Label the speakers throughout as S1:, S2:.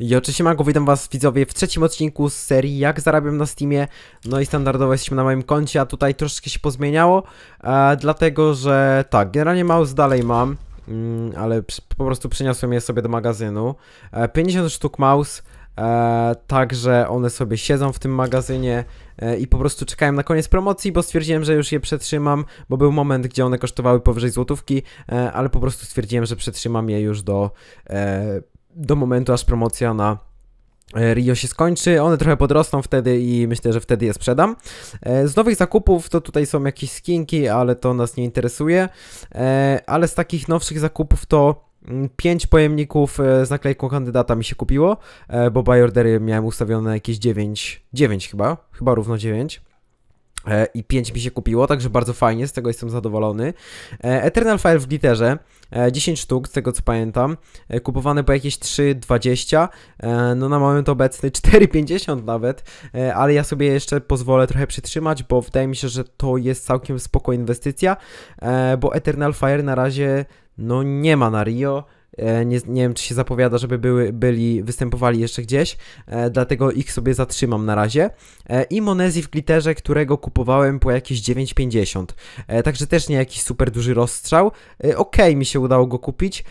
S1: I oczywiście Mago, witam was widzowie w trzecim odcinku z serii Jak zarabiam na Steamie No i standardowo jesteśmy na moim koncie, a tutaj troszeczkę się pozmieniało e, Dlatego, że tak, generalnie mouse dalej mam mm, Ale po prostu przeniosłem je sobie do magazynu e, 50 sztuk mouse e, Także one sobie siedzą w tym magazynie e, i po prostu czekałem na koniec promocji, bo stwierdziłem, że już je przetrzymam, bo był moment, gdzie one kosztowały powyżej złotówki, e, ale po prostu stwierdziłem, że przetrzymam je już do e, do momentu, aż promocja na e, Rio się skończy, one trochę podrosną wtedy i myślę, że wtedy je sprzedam. E, z nowych zakupów to tutaj są jakieś skinki, ale to nas nie interesuje. E, ale z takich nowszych zakupów to 5 mm, pojemników z naklejką kandydata mi się kupiło, bo buy miałem ustawione jakieś 9, 9 chyba, chyba równo 9. E, i 5 mi się kupiło, także bardzo fajnie, z tego jestem zadowolony. E, Eternal Fire w glitterze, 10 e, sztuk, z tego co pamiętam, kupowane po jakieś 3,20, no na moment obecny 4,50 nawet, ale ja sobie jeszcze pozwolę trochę przytrzymać, bo wydaje mi się, że to jest całkiem spoko inwestycja, bo Eternal Fire na razie no nie ma na Rio, E, nie, nie wiem, czy się zapowiada, żeby były, byli, występowali jeszcze gdzieś, e, dlatego ich sobie zatrzymam na razie. E, I Monezi w glitterze, którego kupowałem po jakieś 9,50. Także też nie jakiś super duży rozstrzał. Ok, mi się udało go kupić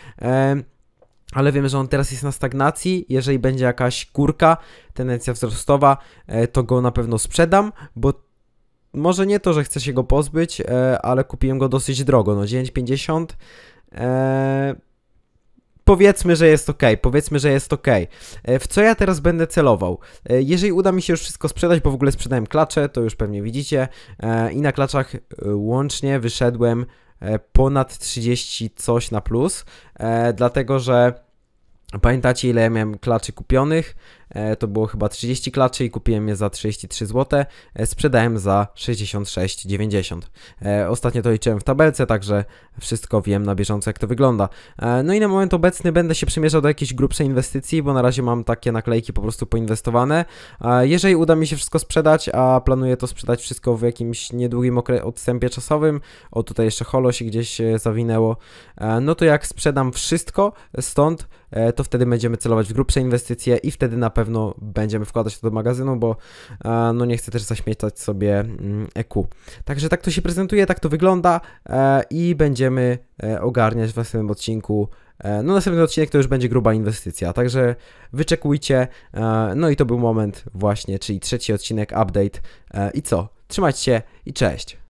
S1: ale wiem, że on teraz jest na stagnacji. Jeżeli będzie jakaś kurka, tendencja wzrostowa, to go na pewno sprzedam, bo może nie to, że chcę się go pozbyć, ale kupiłem go dosyć drogo, no 9,50. Eee powiedzmy, że jest ok, powiedzmy, że jest ok. E, w co ja teraz będę celował? E, jeżeli uda mi się już wszystko sprzedać, bo w ogóle sprzedałem klacze, to już pewnie widzicie, e, i na klaczach łącznie wyszedłem ponad 30 coś na plus, dlatego że pamiętacie ile ja miałem klaczy kupionych, E, to było chyba 30 klaczy i kupiłem je za 33 zł, e, sprzedałem za 66,90. E, ostatnio to liczyłem w tabelce, także wszystko wiem na bieżąco jak to wygląda. No i na moment obecny będę się przymierzał do jakiejś grubszej inwestycji, bo na razie mam takie naklejki po prostu poinwestowane. Jeżeli uda mi się wszystko sprzedać, a planuję to sprzedać wszystko w jakimś niedługim odstępie czasowym, o tutaj jeszcze holo się gdzieś zawinęło, no to jak sprzedam wszystko stąd, to wtedy będziemy celować w grubsze inwestycje i wtedy na pewno pewno będziemy wkładać to do magazynu, bo e, no nie chcę też zaśmiecać sobie mm, EQ. Także tak to się prezentuje, tak to wygląda e, i będziemy e, ogarniać w następnym odcinku. No następny odcinek to już będzie gruba inwestycja, także wyczekujcie. No i to był moment właśnie, czyli trzeci odcinek, update i co? Trzymajcie się i cześć!